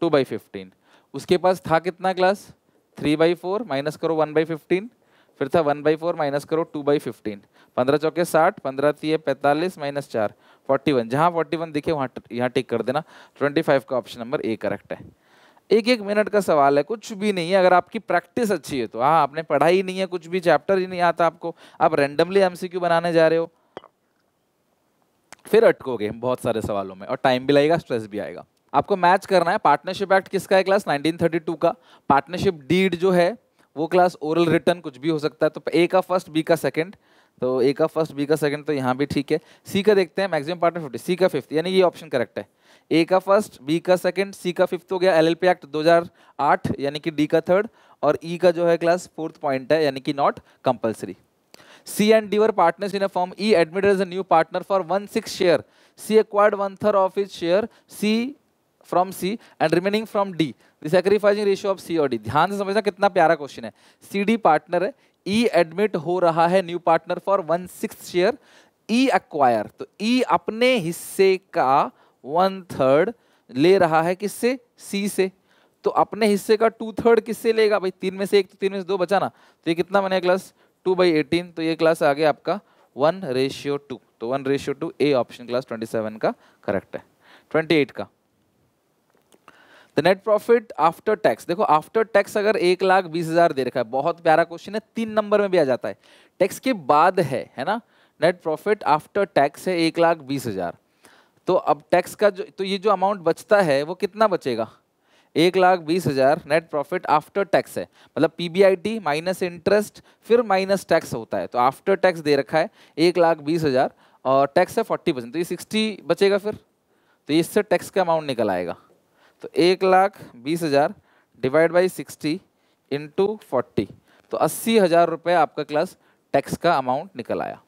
two by fifteen उसके पास था कितना class three by four minus करो वन बाई फिफ्टीन फिर था वन बाई फोर माइनस करो टू बाई फिफ्टीन पंद्रह चौके साठ पंद्रह तीय पैंतालीस माइनस चार फोर्टी वन जहाँ फोर्टी वन दिखे वहाँ यहाँ टिक कर देना ट्वेंटी फाइव का ऑप्शन नंबर ए करेक्ट है एक एक मिनट का सवाल है कुछ भी नहीं है अगर आपकी प्रैक्टिस अच्छी है तो हाँ आपने पढ़ाई नहीं है कुछ भी चैप्टर ही नहीं आता आपको आप रेंडमली एम बनाने जा रहे हो फिर अटकोगे बहुत सारे सवालों में और टाइम भी लगेगा स्ट्रेस भी आएगा आपको मैच करना है पार्टनरशिप एक्ट किसका है क्लास 1932 का पार्टनरशिप डीड जो है वो क्लास ओरल रिटर्न कुछ भी हो सकता है तो ए का फर्स्ट बी का सेकंड तो ए का फर्स्ट बी का सेकंड तो यहाँ भी ठीक है सी का देखते हैं मैक्सिमम पार्टनर फिफ्टी सी का फिफ्थ यानी ये ऑप्शन करेक्ट है ए का फर्स्ट बी का सेकंड सी का फिफ्थ हो गया एल एक्ट दो यानी कि डी का थर्ड और ई e का जो है क्लास फोर्थ पॉइंट है यानी कि not compulsory C and D were partners in a form E admit as a new partner for one six share C acquired one third of his share C from C and remaining from D the sacrificing ratio of C और D ध्यान से समझना कितना प्यारा question है C D partner है ई e admit हो रहा है new partner for one six share E acquire तो ई e अपने हिस्से का वन थर्ड ले रहा है किससे सी से तो अपने हिस्से का टू थर्ड किससे लेगा भाई तीन में से एक तो तीन में से दो बचा ना तो ये कितना बने क्लास टू बाई एटीन तो ये क्लास आ गया आपका वन रेशियो टू तो one ratio two A option class twenty seven का करेक्ट है ट्वेंटी एट का the net profit after tax देखो आफ्टर टैक्स अगर एक लाख बीस हज़ार दे रखा है बहुत प्यारा क्वेश्चन है तीन नंबर में भी आ जाता है टैक्स के बाद है है ना नेट प्रॉफिट आफ्टर टैक्स है एक लाख बीस हज़ार तो अब टैक्स का जो तो ये जो अमाउंट बचता है वो कितना बचेगा एक लाख बीस हज़ार नेट प्रॉफिट आफ्टर टैक्स है मतलब P B I T minus interest फिर माइनस टैक्स होता है तो आफ्टर टैक्स दे रखा है एक लाख बीस हज़ार और टैक्स है फोर्टी परसेंट तो ये सिक्सटी बचेगा फिर तो इससे टैक्स का अमाउंट निकल आएगा तो एक लाख बीस हज़ार divide by sixty into forty तो अस्सी हज़ार रुपये आपका क्लास टैक्स का अमाउंट निकल आया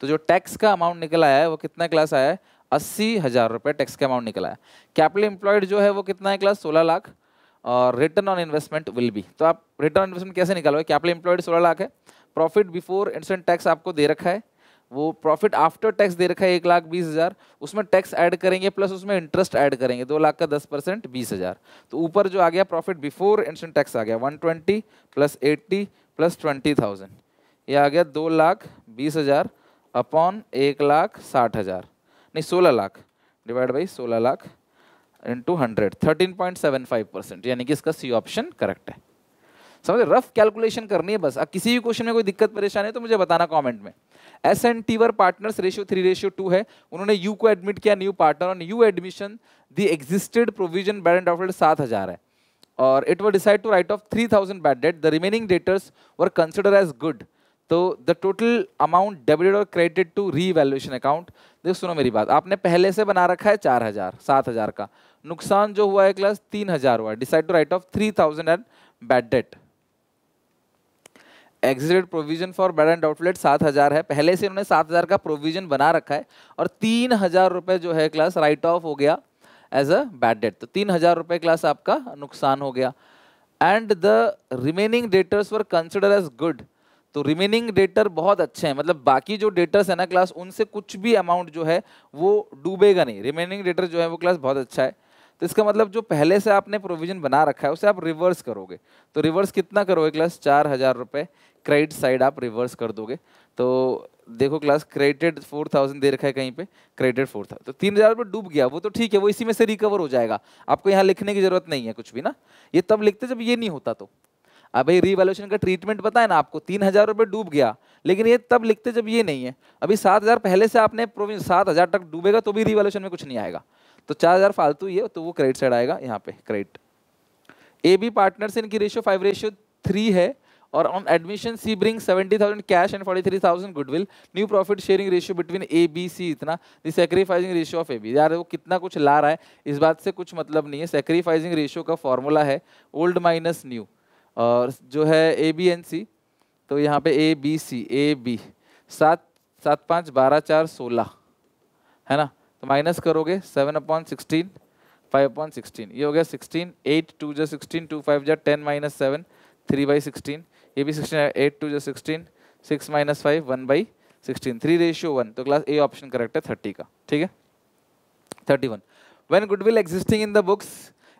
तो जो टैक्स का अमाउंट निकल आया है वो कितना क्लास आया है अस्सी हज़ार रुपये टैक्स का अमाउंट निकल आया कैपिटल एम्प्लॉयड जो है वो कितना है क्लास सोलह लाख और return on investment will be तो आप रिटर्न ऑन इन्वेस्टमेंट कैसे निकालोगे कैपिटल एम्प्लॉयड सोलह लाख है प्रॉफिट बिफोर इंसेंट टैक्स आपको दे रखा है वो प्रॉफिट आफ्टर टैक्स दे रखा है एक लाख बीस हज़ार उसमें टैक्स ऐड करेंगे प्लस उसमें इंटरेस्ट ऐड करेंगे दो लाख का दस परसेंट बीस हज़ार तो ऊपर जो आ गया प्रॉफिट बिफोर इंस्टेंट टैक्स आ गया one twenty plus eighty plus twenty thousand ये आ गया दो लाख बीस हज़ार अपॉन एक लाख साठ हज़ार नहीं सोलह लाख डिवाइड बाई सोलह lakh into hundred thirteen point seven five percent यानी कि इसका सी ऑप्शन करेक्ट है समझ रफ कैलकुलेशन करनी है बस अब किसी भी क्वेश्चन में कोई दिक्कत परेशानी है तो मुझे बताना कॉमेंट में S and T were partner ratio three ratio two है उन्होंने यू को एडमिट किया न्यू पार्टनर और new admission the existed provision bad and doubtful सात हज़ार है और इट वो decide to write off three thousand bad debt the remaining debtors were consider as good तो द टोटल अमाउंट डेबिटेड और credited to revaluation account देखो सुनो मेरी बात आपने पहले से बना रखा है चार हज़ार सात हज़ार का नुकसान जो हुआ है क्लास तीन हज़ार हुआ decide to write off three thousand and bad debt exit provision for bad and outlet सात हज़ार है पहले से उन्होंने सात हज़ार का प्रोविजन बना रखा है और तीन हज़ार रुपये जो है क्लास राइट ऑफ हो गया एज अ बैड डेट तो तीन हज़ार रुपये क्लास आपका नुकसान हो गया and the remaining debtors were consider as good तो रिमेनिंग डेटर बहुत अच्छे हैं मतलब बाकी जो डेटर्स है ना क्लास उनसे कुछ भी अमाउंट जो है वो डूबेगा नहीं रिमेनिंग डेटर जो है वो क्लास बहुत अच्छा है तो इसका मतलब जो पहले से आपने प्रोविजन बना रखा है उसे आप रिवर्स करोगे तो रिवर्स कितना करोगे क्लास चार हज़ार रुपये क्रेडिट साइड आप रिवर्स कर दोगे तो देखो क्लास क्रेडिटेड फोर थाउजेंड दे रखा है कहीं पे क्रेडिटेड फोर थाउजेंड तो तीन हज़ार रुपये डूब गया वो तो ठीक है वो इसी में से रिकवर हो जाएगा आपको यहाँ लिखने की जरूरत नहीं है कुछ भी ना ये तब लिखते जब ये नहीं होता तो अब भाई रीवैल्यूशन का ट्रीटमेंट पता है ना आपको तीन हज़ार रुपये डूब गया लेकिन ये तब लिखते जब ये नहीं है अभी सात हज़ार पहले से आपने प्रोविंस सात हज़ार तक डूबेगा तो भी रीवैल्यूशन में कुछ नहीं आएगा तो चार हज़ार फालतू ये तो वो क्रेडिट साइड आएगा यहाँ पे क्रेडिट ए बी पार्टनर से इनकी रेशियो फाइव रेशियो थ्री है और on admission C bring seventy thousand cash and forty three thousand goodwill new profit sharing ratio between A B C इतना the sacrificing ratio of A B यार वो कितना कुछ ला रहा है इस बात से कुछ मतलब नहीं है सेक्रीफाइजिंग रेशियो का फॉर्मूला है ओल्ड माइनस न्यू और जो है ए बी एन सी तो यहाँ पे ए बी सी ए बी सात सात पाँच बारह चार सोलह है ना तो माइनस करोगे seven upon sixteen five upon sixteen ये हो गया सिक्सटीन एट टू जो सिक्सटीन टू फाइव जो ten minus seven three by sixteen ये बी सिक्सटीन एट टू जो sixteen six minus five one by sixteen three ratio one तो class A option correct है thirty का ठीक है thirty one when goodwill existing in the books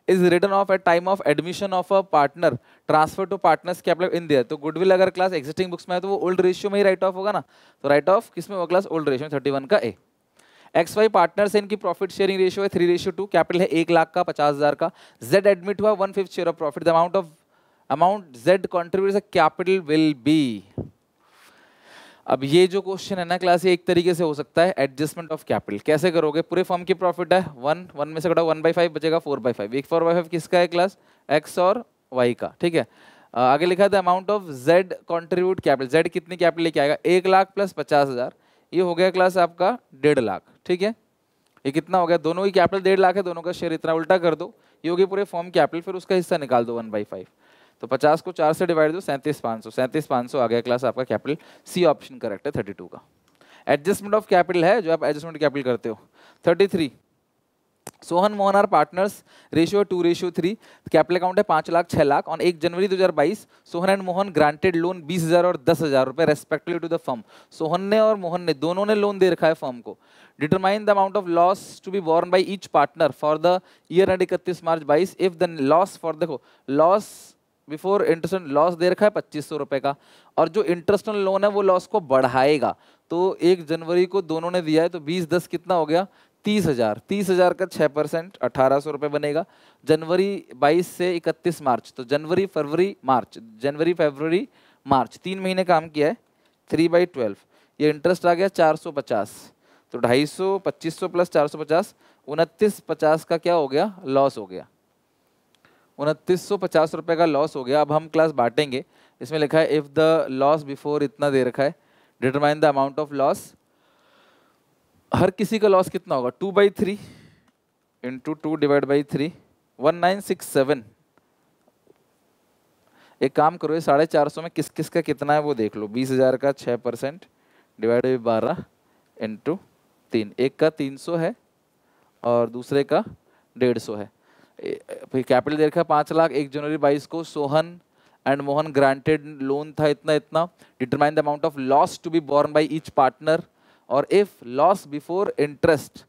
is return of at time of admission of a partner transfer to partners capital in their तो goodwill अगर class existing books में है तो वो ओल्ड रेशियो में ही right of होगा ना तो राइट ऑफ किस में होगा class old ratio thirty one का ए एक्स वाई पार्टनर से इनकी प्रॉफिट शेयरिंग रेशियो है थ्री रेशियो टू कैपिटल है एक लाख का पचास हज़ार का जेड एडमिट हुआ one fifth share of profit the amount of amount Z contribute capital will be अब ये जो क्वेश्चन है ना क्लास ये एक तरीके से हो सकता है एडजस्टमेंट ऑफ कैपिटल कैसे करोगे पूरे फॉर्म की प्रॉफिट है वन वन में से कटा वन बाई फाइव बचेगा फोर बाई फाइव एक फोर बाई फाइव किसका है क्लास एक्स और वाई का ठीक है आगे लिखा था amount of Z contribute capital Z कितनी कैपिटल लेके आएगा एक लाख प्लस पचास हज़ार ये हो गया क्लास आपका डेढ़ लाख ठीक है ये कितना हो गया दोनों की कैपिटल डेढ़ लाख है दोनों का शेयर इतना उल्टा कर दो ये हो गया पूरे फॉर्म कैपिटल फिर उसका हिस्सा निकाल दो वन बाई फाइव तो 50 को 4 से डिवाइड दो सैंतीस पाँच सौ सैंतीस पाँच सौ आ गया क्लास आपका कैपिटल सी ऑप्शन करेक्ट है 32 का एडजस्टमेंट ऑफ कैपिटल है जो आप एडजस्टमेंट कैपिटल करते हो 33 Sohan Mohan are partners ratio two ratio three capital account है पाँच लाख छः लाख और एक जनवरी 2022 Sohan and Mohan granted loan बीस और दस हज़ार रुपये respectively to the firm Sohan ने और मोहन ने दोनों ने लोन दे रखा है फर्म को determine the amount of loss to be borne by each partner for the year end इकतीस मार्च बाईस इफ द लॉस फॉर देखो लॉस बिफोर इंटरेस्ट लॉस दे रखा है पच्चीस सौ रुपये का और जो इंटरेस्टल लोन है वो लॉस को बढ़ाएगा तो एक जनवरी को दोनों ने दिया है तो बीस दस कितना हो गया तीस हज़ार तीस हज़ार का छः परसेंट अठारह सौ रुपये बनेगा जनवरी बाईस से इकतीस मार्च तो जनवरी फरवरी मार्च जनवरी फरवरी मार्च तीन महीने काम किया है थ्री बाई ट्वेल्व ये इंटरेस्ट आ गया चार सौ पचास तो ढाई सौ पच्चीस सौ प्लस चार सौ पचास उनतीस पचास का क्या हो गया लॉस हो गया उनतीस सौ पचास रुपये का लॉस हो गया अब हम क्लास बांटेंगे इसमें लिखा है इफ़ द लॉस बिफोर इतना दे रखा है determine the amount of loss हर किसी का लॉस कितना होगा two by three into two divide by three one nine six seven एक काम करो ये साढ़े चार सौ में किस किस का कितना है वो देख लो बीस हज़ार का छः परसेंट डिवाइड बाई बारह इंटू तीन एक का तीन सौ है और दूसरे का डेढ़ सौ है कैपिटल दे रखा है पाँच लाख एक जनवरी बाईस को Sohan and Mohan granted loan था इतना इतना determine the amount of loss to be borne by each partner और if loss before interest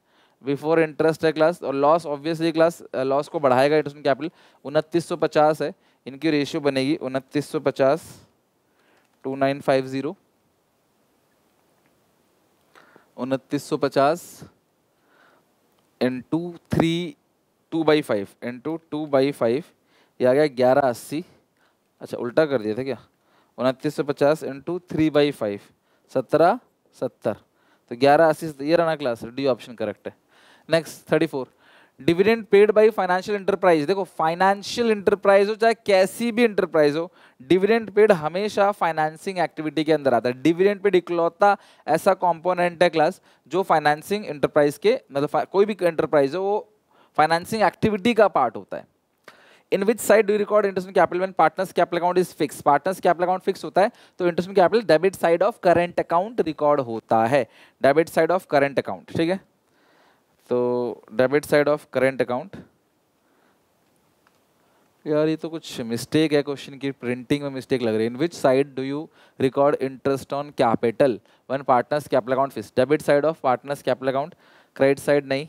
before interest है क्लास और लॉस ऑब्वियसली क्लास लॉस को बढ़ाएगा इंटरेस्ट कैपिटल उनतीस है इनकी रेशियो बनेगी उनतीस सौ पचास टू नाइन फाइव ज़ीरो उनतीस सौ पचास into three two by five into two by five ये आ गया ग्यारह अस्सी अच्छा उल्टा कर दिया था क्या उनतीस सौ पचास इंटू थ्री बाई फाइव सत्रह सत्तर तो ग्यारह अस्सी ये रहना क्लास डी ऑप्शन करेक्ट है next thirty four dividend paid by financial enterprise देखो फाइनेंशियल इंटरप्राइज हो चाहे कैसी भी इंटरप्राइज हो डिविडेंड पेड हमेशा फाइनेंसिंग एक्टिविटी के अंदर आता है डिविडेंड पेड इकलौता ऐसा कॉम्पोनेंट है क्लास जो फाइनेंसिंग इंटरप्राइज के मतलब कोई भी इंटरप्राइज हो वो फाइनेंसिंग एक्टिविटी का पार्ट होता है in which side do record interest capital when partners capital account is fix partners capital account fix होता है तो interest capital debit side of current account record होता है debit side of current account ठीक है तो debit side of current account यार ये तो कुछ मिस्टेक है क्वेश्चन की प्रिंटिंग में मिस्टेक लग रही है in which side do you record interest on capital when partners capital account fix debit side of partners capital account credit side नहीं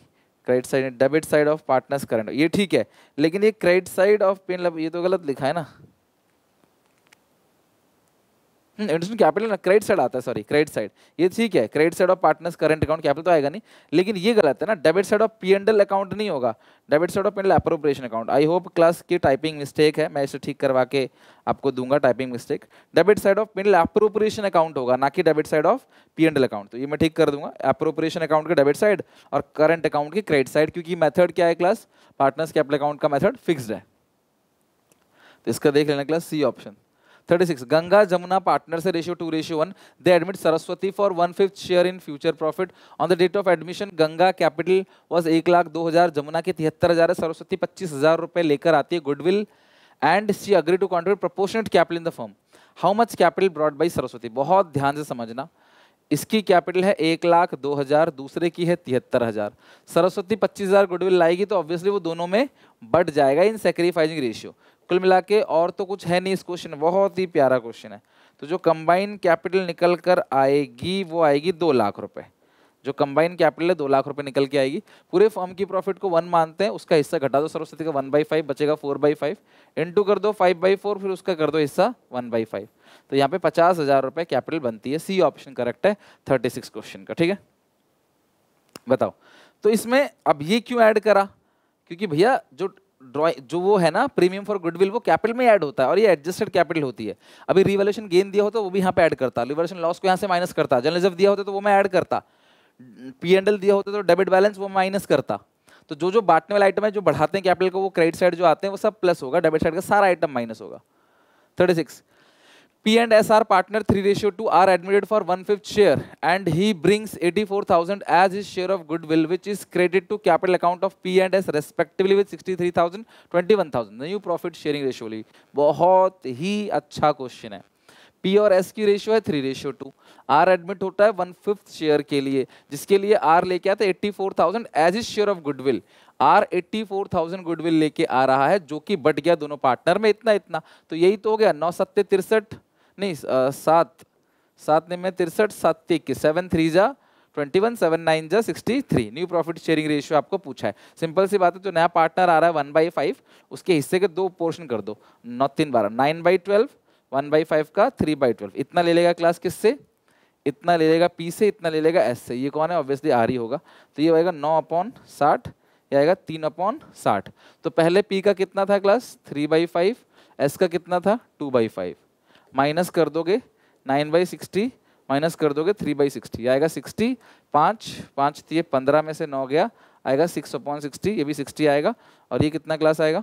credit side debit side of partners current ये ठीक है लेकिन ये क्रेडिट साइड ऑफ पेन ये तो गलत लिखा है ना इन्वेस्टमेंट कैपिटल क्रेडिट साइड आता है सॉरी क्रेडिट साइड ये ठीक है credit side of partners current account capital तो आएगा नहीं लेकिन ये गलत है ना debit side of P and L account नहीं होगा debit side of P and L appropriation account I hope class की टाइपिंग मिस्टेक है मैं इसे ठीक करवा के आपको दूंगा typing mistake debit side of P and L appropriation account होगा ना कि debit side of P and L account तो ये मैं ठीक कर दूंगा अप्रोप्रिएशन अकाउंट का डेबिट साइड और करंट अकाउंट की क्रेडिट साइड क्योंकि मैथड क्या है क्लास पार्टनर्स कैपिटल अकाउंट का मैथड फिक्सड है तो इसका देख लेना class C option 36 ganga jamuna partners ratio 2 ratio 1 they admit saraswati for one fifth share in future profit on the date of admission ganga capital was 1 lakh 2000 jamuna ki 73000 है सरस्वती 25000 रुपए लेकर आती है goodwill and C agree to contribute proportionate capital in the firm how much capital brought by Saraswati बहुत ध्यान से समझना इसकी कैपिटल है एक लाख दो हज़ार दूसरे की है तिहत्तर हज़ार सरस्वती पच्चीस हज़ार गुडविल लाएगी तो ऑब्वियसली वो दोनों में बढ़ जाएगा इन सेक्रीफाइजिंग रेशियो कुल मिला के और तो कुछ है नहीं इस क्वेश्चन बहुत ही प्यारा क्वेश्चन है तो जो कंबाइन कैपिटल निकल कर आएगी वो आएगी दो लाख रुपए जो कंबाइन कैपिटल है दो लाख रुपए निकल के आएगी पूरे फॉर्म की प्रॉफिट को वन मानते हैं उसका हिस्सा घटा दो सरस्वती का वन बाई फाइव बचेगा फोर बाई फाइव इंटू कर दो फाइव बाई फोर फिर उसका कर दो हिस्सा वन बाई फाइव तो यहाँ पे पचास हजार रुपये कैपिटल बनती है सी ऑप्शन करेक्ट है थर्टी सिक्स क्वेश्चन का ठीक है बताओ तो इसमें अब ये क्यों ऐड करा क्योंकि भैया जो ड्रॉइंग जो वो है ना प्रीमियम फॉर गुडविल वो कैपिटल में ऐड होता है और ये एडजस्टेड कैपिटल होती है अभी रिवोल्यूशन गेन दिया होता तो वो भी यहाँ पे ऐड करता रिवोल्यूशन लॉस को यहाँ से माइनस करता जर्नलिज्म दिया होता तो, तो वो मैं ऐड करता पी एंड एल दिया होता तो डेबिट तो बैलेंस वो माइनस करता तो जो जो बांटने वाले आइटम है जो बढ़ाते हैं कैपिटल को वो क्रेडिट साइड जो आते हैं वो सब प्लस होगा डेबिट साइड का सारा आइटम माइनस होगा thirty six P and S R partner three ratio two R admitted for one fifth share and he brings eighty four thousand as his share of goodwill which is credit to capital account of P and S respectively P sixty three thousand twenty one thousand new profit sharing रेशियोली बहुत ही अच्छा question है P और S की ratio है three ratio two R admit होता है वन फिफ्थ शेयर के लिए जिसके लिए आर लेके आया था eighty four thousand as his share of goodwill R eighty four thousand goodwill लेके आ रहा है जो कि बट गया दोनों पार्टनर में इतना इतना तो यही तो हो गया नौ सत्ते तिरसठ नहीं सात सात सात में तिरसठ सात तिक्की सेवन थ्री जा ट्वेंटी वन सेवन नाइन जा sixty three new profit sharing ratio आपको पूछा है सिंपल सी बात है जो नया पार्टनर आ रहा है वन बाई फाइव उसके हिस्से के दो पोर्शन कर दो नौ तीन बारह nine by twelve one by five का थ्री बाई ट्वेल्व इतना ले लेगा क्लास किससे इतना ले लेगा पी से इतना ले लेगा एस से ये कौन है ऑब्वियसली आ रही होगा तो ये आएगा नौ अपॉन साठ ये आएगा तीन अपॉन साठ तो पहले पी का कितना था class three by five S का कितना था टू बाई फाइव माइनस कर दोगे नाइन बाई सिक्सटी माइनस कर दोगे थ्री बाई सिक्सटी आएगा सिक्सटी पाँच पाँच तो ये पंद्रह में से नौ गया आएगा सिक्स अपॉन सिक्सटी ये भी सिक्सटी आएगा और ये कितना क्लास आएगा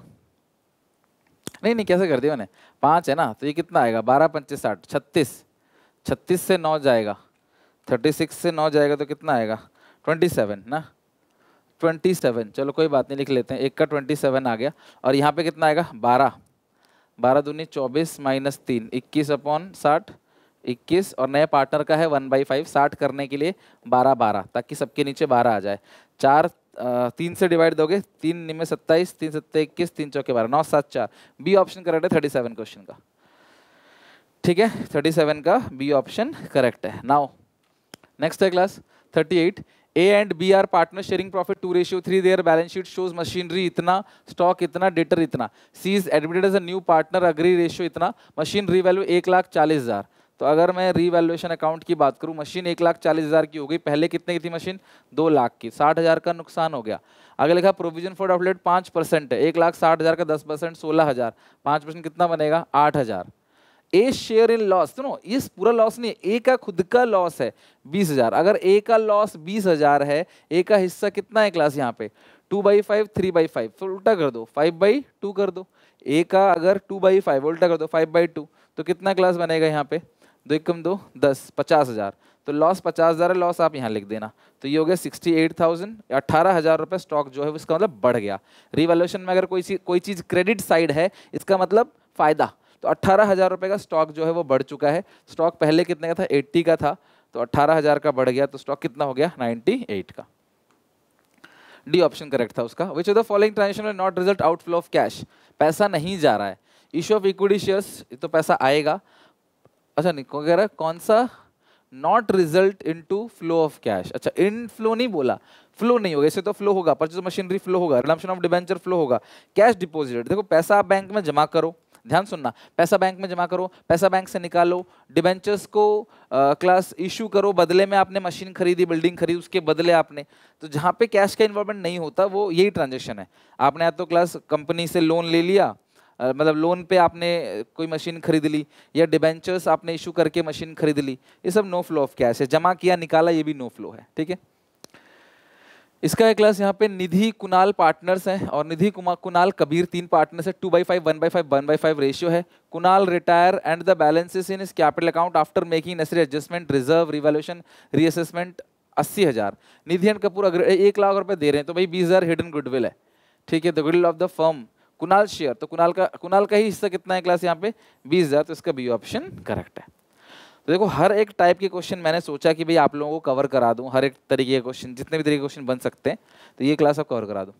नहीं नहीं कैसे कर दिया मैंने पाँच है ना तो ये कितना आएगा बारह पच्चीस साठ छत्तीस छत्तीस से नौ जाएगा थर्टी सिक्स से नौ जाएगा तो कितना आएगा ट्वेंटी सेवन ना ट्वेंटी सेवन चलो कोई बात नहीं लिख लेते हैं एक का ट्वेंटी सेवन आ गया और यहाँ पे कितना आएगा बारह बारह दूनी चौबीस माइनस तीन इक्कीस अपॉन साठ इक्कीस और नए पार्टनर का है वन बाई फाइव साठ करने के लिए बारह बारह ताकि सबके नीचे बारह आ जाए चार तीन से डिवाइड दोगे तीन निम्बे सत्ताईस तीन सत्ते इक्कीस तीन चौके बारह नौ सात चार बी ऑप्शन करेक्ट है थर्टी सेवन क्वेश्चन का ठीक है थर्टी सेवन का बी ऑप्शन करेक्ट है नाउ नेक्स्ट है class thirty eight A and B are partner sharing profit two ratio three their balance sheet shows machinery इतना stock इतना debtor इतना C is admitted as a new partner agree ratio इतना machine revalue एक लाख चालीस हज़ार तो अगर मैं रीवैल्यूएशन अकाउंट की बात करूँ मशीन एक लाख चालीस हज़ार की हो गई पहले कितने की थी मशीन दो लाख की साठ हज़ार का नुकसान हो गया आगे लिखा प्रोविजन फॉर आउटलेट पाँच परसेंट है एक लाख साठ हज़ार का दस परसेंट सोलह हज़ार पाँच परसेंट कितना बनेगा आठ हज़ार ए शेयर इन लॉस सुनो इस पूरा लॉस नहीं ए का खुद का लॉस है बीस हजार अगर ए का लॉस बीस हजार है ए का हिस्सा कितना है क्लास यहाँ पे two by five three by five फिर उल्टा कर दो फाइव बाई टू कर दो ए का अगर टू बाई फाइव उल्टा कर दो फाइव बाई टू तो कितना क्लास बनेगा यहाँ पे दो एक कम दो दस पचास हज़ार तो लॉस पचास हज़ार लॉस आप यहाँ लिख देना तो ये हो गया सिक्सटी एट थाउजेंड अट्ठारह हज़ार रुपये स्टॉक जो है उसका मतलब बढ़ गया रिवॉल्यूशन में अगर कोई कोई चीज़ क्रेडिट साइड है इसका मतलब फ़ायदा तो अट्ठारह हज़ार रुपये का स्टॉक जो है वो बढ़ चुका है स्टॉक पहले कितने का था एट्टी का था तो अट्ठारह हज़ार का बढ़ गया तो स्टॉक कितना हो गया नाइन्टी एट का डी ऑप्शन करेक्ट था उसका which of the following transaction में not result outflow of cash पैसा नहीं जा रहा है इशू ऑफ इक्विटी शेयर्स तो पैसा आएगा अच्छा नहीं कह रहा कौन सा not result in to flow of cash अच्छा इन फ्लो नहीं बोला फ्लो नहीं होगा इसे तो फ्लो होगा परचेज मशीनरी फ्लो होगा रिडम्पशन ऑफ डिबेंचर फ्लो होगा कैश डिपोजिट देखो पैसा आप बैंक में जमा करो ध्यान सुनना पैसा बैंक में जमा करो पैसा बैंक से निकालो डिबेंचर्स को क्लास इशू करो बदले में आपने मशीन खरीदी बिल्डिंग खरीदी उसके बदले आपने तो जहाँ पे कैश का इन्वॉल्वमेंट नहीं होता वो यही ट्रांजेक्शन है आपने या तो क्लास कंपनी से लोन ले लिया मतलब लोन पे आपने कोई मशीन खरीद ली या डिबेंचर्स आपने इशू करके मशीन खरीद ली ये सब नो फ्लो ऑफ कैश है जमा किया निकाला ये भी नो फ्लो है ठीक है इसका एक क्लास यहाँ पे निधि कुणाल पार्टनर्स हैं और निधि कुणाल कबीर तीन पार्टनर्स है two by five one by five one by five ratio है Kunal retire and the balances in his capital account after making necessary adjustment reserve revaluation reassessment अस्सी हज़ार निधि एंड कपूर अगर एक लाख रुपये दे रहे हैं तो भाई बीस हज़ार हिडन गुडविल है ठीक है the goodwill of the firm Kunal share तो कुणाल का कुणाल का ही हिस्सा कितना है क्लास यहाँ पे बीस हज़ार तो इसका बी ऑप्शन करेक्ट है तो देखो हर एक टाइप के क्वेश्चन मैंने सोचा कि भाई आप लोगों को कवर करा दूँ हर एक तरीके के क्वेश्चन जितने भी तरीके के क्वेश्चन बन सकते हैं तो ये क्लास आप कवर करा दूँ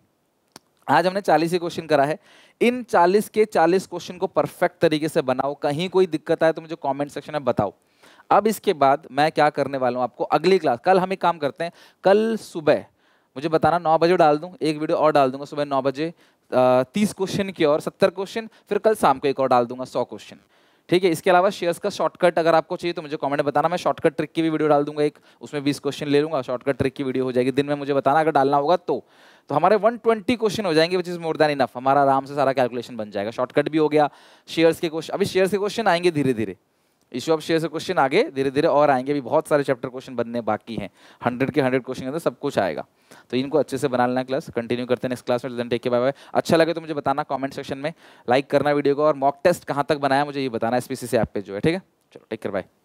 आज हमने 40 ही क्वेश्चन करा है इन 40 के 40 क्वेश्चन को परफेक्ट तरीके से बनाओ कहीं कोई दिक्कत आए तो मुझे कमेंट सेक्शन में बताओ अब इसके बाद मैं क्या करने वाला हूँ आपको अगली क्लास कल हम एक काम करते हैं कल सुबह मुझे बताना नौ बजे डाल दूँ एक वीडियो और डाल दूंगा सुबह नौ बजे तीस क्वेश्चन की और सत्तर क्वेश्चन फिर कल शाम को एक और डाल दूंगा सौ क्वेश्चन ठीक है इसके अलावा शेयर्स का शॉर्टकट अगर आपको चाहिए तो मुझे कमेंट में बताना मैं शॉर्टकट ट्रिक की भी वीडियो डाल दूंगा एक उसमें बीस क्वेश्चन ले लूंगा शॉर्टकट ट्रिक की वीडियो हो जाएगी दिन में मुझे बताना अगर डालना होगा तो तो हमारे 120 क्वेश्चन हो जाएंगे which is more than enough हमारा आराम से सारा कैलकुलेशन बन जाएगा शॉर्टकट भी हो गया शेयर्स के क्वेश्चन अभी शेयर्स के क्वेश्चन आएंगे धीरे धीरे इश्यू ऑफ शेयर से क्वेश्चन आगे धीरे धीरे और आएंगे अभी बहुत सारे चैप्टर क्वेश्चन बनने बाकी हैं हंड्रेड के हंड्रेड क्वेश्चन के अंदर सब कुछ आएगा तो इनको अच्छे से बना लेना क्लास कंटिन्यू करते हैं नेक्स्ट क्लास में take care bye bye लगे तो मुझे बताना कॉमेंट सेक्शन में लाइक करना वीडियो को और मॉक टेस्ट कहाँ तक बनाया मुझे ये बताना एस पी सी ऐप पे जो है ठीक है चलो टेक कर बाय